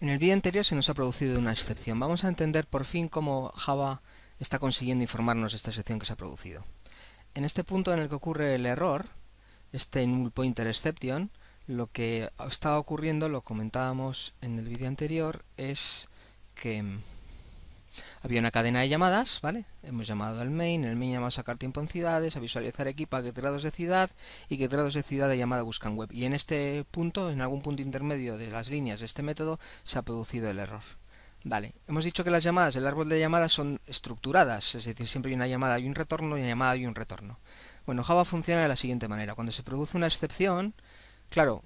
En el vídeo anterior se nos ha producido una excepción. Vamos a entender por fin cómo Java está consiguiendo informarnos de esta excepción que se ha producido. En este punto en el que ocurre el error, este null pointer exception, lo que estaba ocurriendo, lo comentábamos en el vídeo anterior, es que mm, había una cadena de llamadas, ¿vale? Hemos llamado al main, el main llama a sacar tiempo en ciudades, a visualizar equipa, que grados de ciudad y que grados de ciudad de llamada buscan web. Y en este punto, en algún punto intermedio de las líneas de este método, se ha producido el error. Vale, hemos dicho que las llamadas, el árbol de llamadas son estructuradas, es decir, siempre hay una llamada y un retorno, y una llamada y un retorno. Bueno, Java funciona de la siguiente manera. Cuando se produce una excepción, claro,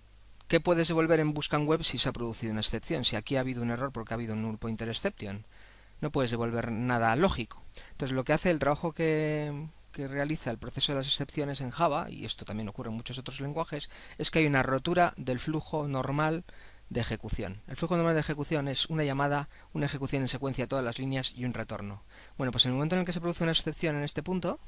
¿qué puedes devolver en Buscan Web si se ha producido una excepción? Si aquí ha habido un error porque ha habido un null pointer exception no puedes devolver nada lógico. Entonces lo que hace el trabajo que, realiza el proceso de las excepciones en Java, y esto también ocurre en muchos otros lenguajes, es que hay una rotura del flujo normal de ejecución. El flujo normal de ejecución es una llamada, una ejecución en secuencia de todas las líneas y un retorno. Bueno, pues en el momento en el que se produce una excepción en este punto,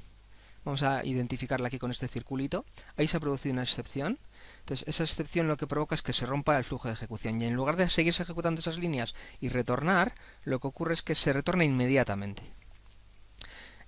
Vamos a identificarla aquí con este circulito. Ahí se ha producido una excepción. Entonces, esa excepción lo que provoca es que se rompa el flujo de ejecución. Y en lugar de seguirse ejecutando esas líneas y retornar, lo que ocurre es que se retorna inmediatamente.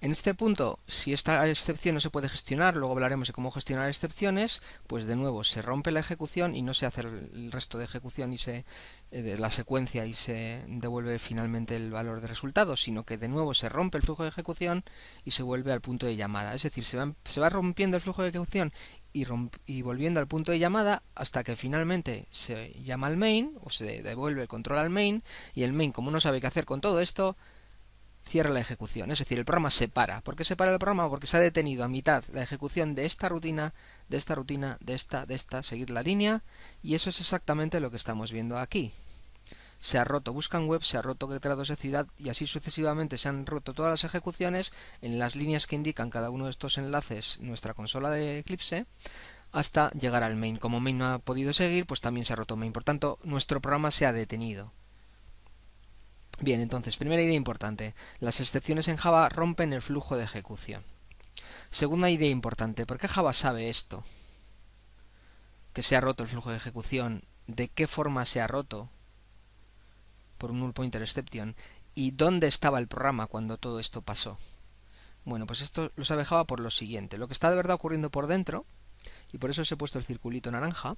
En este punto, si esta excepción no se puede gestionar, luego hablaremos de cómo gestionar excepciones, pues de nuevo se rompe la ejecución y no se hace el resto de ejecución y se eh, de la secuencia y se devuelve finalmente el valor de resultado, sino que de nuevo se rompe el flujo de ejecución y se vuelve al punto de llamada. Es decir, se va, rompiendo el flujo de ejecución y, volviendo al punto de llamada hasta que finalmente se llama al main o se devuelve el control al main y el main, como no sabe qué hacer con todo esto, cierra la ejecución. Es decir, el programa se para. ¿Por qué se para el programa? Porque se ha detenido a mitad la ejecución de esta rutina, de esta rutina, de esta, de esta, seguir la línea. Y eso es exactamente lo que estamos viendo aquí. Se ha roto Buscan Web, se ha roto que de Ciudad y así sucesivamente se han roto todas las ejecuciones en las líneas que indican cada uno de estos enlaces nuestra consola de Eclipse hasta llegar al main. Como main no ha podido seguir, pues también se ha roto main. Por tanto, nuestro programa se ha detenido. Bien, entonces, primera idea importante. Las excepciones en Java rompen el flujo de ejecución. Segunda idea importante. ¿Por qué Java sabe esto? Que se ha roto el flujo de ejecución. ¿De qué forma se ha roto? Por un null pointer exception. ¿Y dónde estaba el programa cuando todo esto pasó? Bueno, pues esto lo sabe Java por lo siguiente. Lo que está de verdad ocurriendo por dentro, y por eso os he puesto el circulito naranja,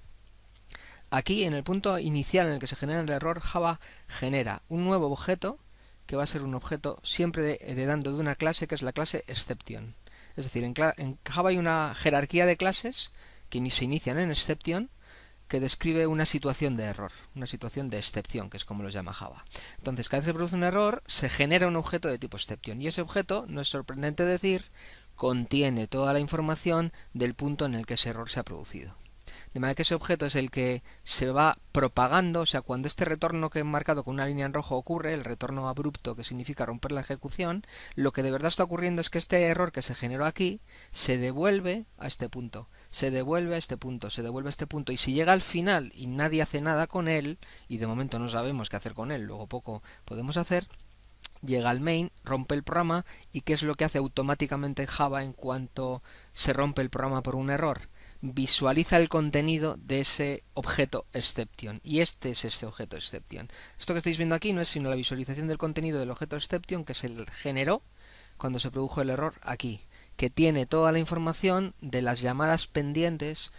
Aquí, en el punto inicial en el que se genera el error, Java genera un nuevo objeto, que va a ser un objeto siempre heredando de una clase, que es la clase exception. Es decir, en, Java hay una jerarquía de clases que se inician en exception, que describe una situación de error, una situación de excepción, que es como lo llama Java. Entonces, cada vez que se produce un error, se genera un objeto de tipo exception, y ese objeto, no es sorprendente decir, contiene toda la información del punto en el que ese error se ha producido de manera que ese objeto es el que se va propagando, o sea, cuando este retorno que he marcado con una línea en rojo ocurre, el retorno abrupto que significa romper la ejecución, lo que de verdad está ocurriendo es que este error que se generó aquí se devuelve a este punto, se devuelve a este punto, se devuelve a este punto, y si llega al final y nadie hace nada con él, y de momento no sabemos qué hacer con él, luego poco podemos hacer, llega al main, rompe el programa y qué es lo que hace automáticamente Java en cuanto se rompe el programa por un error visualiza el contenido de ese objeto exception. Y este es este objeto exception. Esto que estáis viendo aquí no es sino la visualización del contenido del objeto exception que se generó cuando se produjo el error aquí, que tiene toda la información de las llamadas pendientes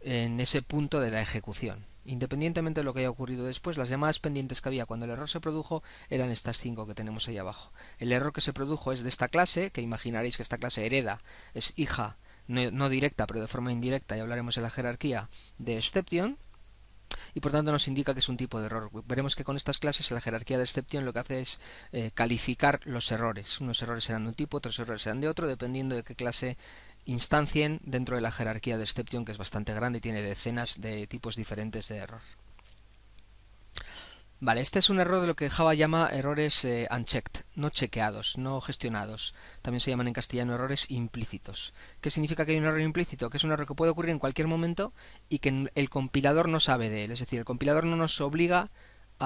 en ese punto de la ejecución. Independientemente de lo que haya ocurrido después, las llamadas pendientes que había cuando el error se produjo eran estas cinco que tenemos ahí abajo. El error que se produjo es de esta clase, que imaginaréis que esta clase hereda, es hija no directa, pero de forma indirecta, y hablaremos de la jerarquía de exception, y por tanto nos indica que es un tipo de error. Veremos que con estas clases la jerarquía de exception lo que hace es eh, calificar los errores. Unos errores serán de un tipo, otros errores serán de otro, dependiendo de qué clase instancien dentro de la jerarquía de exception que es bastante grande y tiene decenas de tipos diferentes de error. Vale, este es un error de lo que Java llama errores eh, unchecked, no chequeados, no gestionados. También se llaman en castellano errores implícitos. ¿Qué significa que hay un error implícito? Que es un error que puede ocurrir en cualquier momento y que el compilador no sabe de él. Es decir, el compilador no nos obliga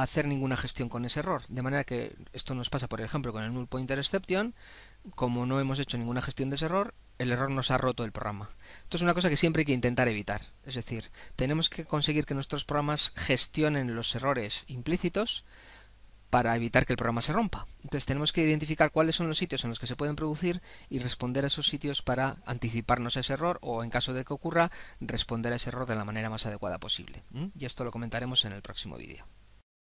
hacer ninguna gestión con ese error. De manera que esto nos pasa, por ejemplo, con el null pointer exception. Como no hemos hecho ninguna gestión de ese error, el error nos ha roto el programa. Esto es una cosa que siempre hay que intentar evitar. Es decir, tenemos que conseguir que nuestros programas gestionen los errores implícitos para evitar que el programa se rompa. Entonces tenemos que identificar cuáles son los sitios en los que se pueden producir y responder a esos sitios para anticiparnos a ese error o en caso de que ocurra responder a ese error de la manera más adecuada posible. ¿Mm? Y esto lo comentaremos en el próximo vídeo.